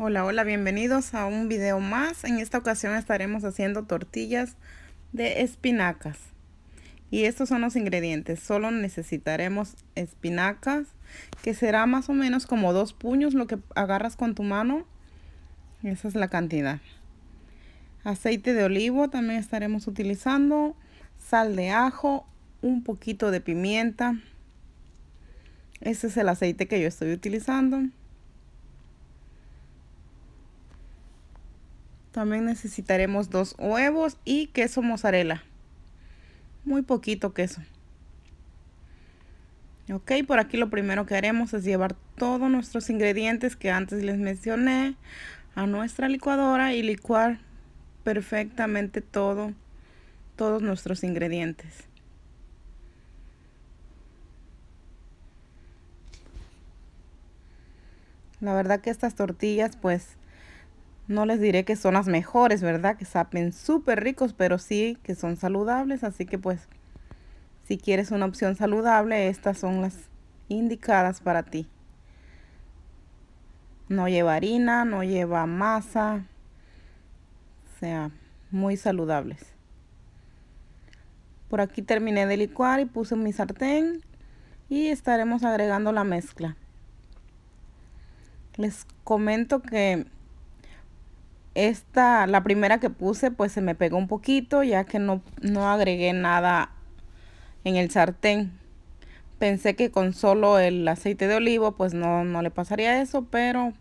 Hola, hola, bienvenidos a un video más. En esta ocasión estaremos haciendo tortillas de espinacas. Y estos son los ingredientes. Solo necesitaremos espinacas, que será más o menos como dos puños lo que agarras con tu mano. Esa es la cantidad. Aceite de olivo también estaremos utilizando. Sal de ajo, un poquito de pimienta. Este es el aceite que yo estoy utilizando. También necesitaremos dos huevos y queso mozzarella. Muy poquito queso. Ok, por aquí lo primero que haremos es llevar todos nuestros ingredientes que antes les mencioné a nuestra licuadora y licuar perfectamente todo, todos nuestros ingredientes. La verdad que estas tortillas pues no les diré que son las mejores, ¿verdad? Que saben súper ricos, pero sí que son saludables. Así que pues, si quieres una opción saludable, estas son las indicadas para ti. No lleva harina, no lleva masa. O sea, muy saludables. Por aquí terminé de licuar y puse mi sartén y estaremos agregando la mezcla. Les comento que esta, la primera que puse, pues se me pegó un poquito, ya que no, no agregué nada en el sartén. Pensé que con solo el aceite de olivo, pues no, no le pasaría eso, pero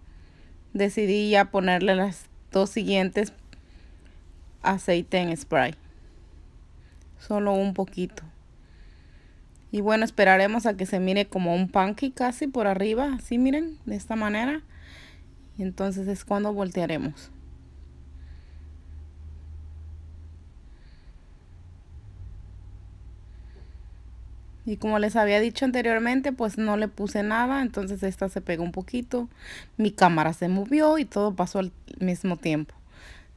decidí ya ponerle las dos siguientes aceite en spray. Solo un poquito. Y bueno, esperaremos a que se mire como un y casi por arriba. Así miren, de esta manera. Y entonces es cuando voltearemos. Y como les había dicho anteriormente, pues no le puse nada, entonces esta se pegó un poquito, mi cámara se movió y todo pasó al mismo tiempo.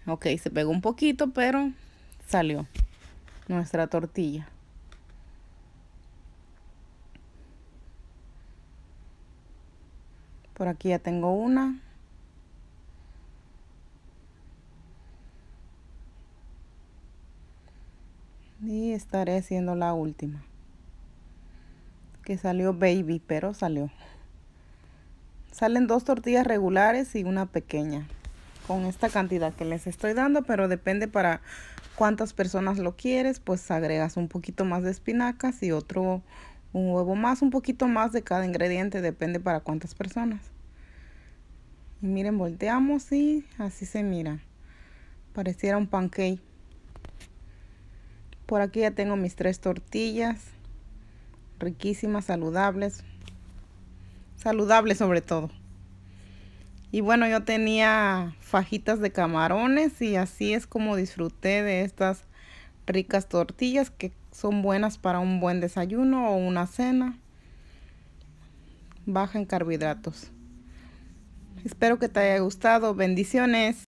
Ok, se pegó un poquito, pero salió nuestra tortilla. Por aquí ya tengo una. Y estaré haciendo la última salió baby, pero salió. Salen dos tortillas regulares y una pequeña. Con esta cantidad que les estoy dando, pero depende para cuántas personas lo quieres, pues agregas un poquito más de espinacas y otro un huevo más, un poquito más de cada ingrediente, depende para cuántas personas. Y miren, volteamos y así se mira. Pareciera un pancake. Por aquí ya tengo mis tres tortillas riquísimas, saludables, saludables sobre todo. Y bueno, yo tenía fajitas de camarones y así es como disfruté de estas ricas tortillas que son buenas para un buen desayuno o una cena baja en carbohidratos. Espero que te haya gustado. Bendiciones.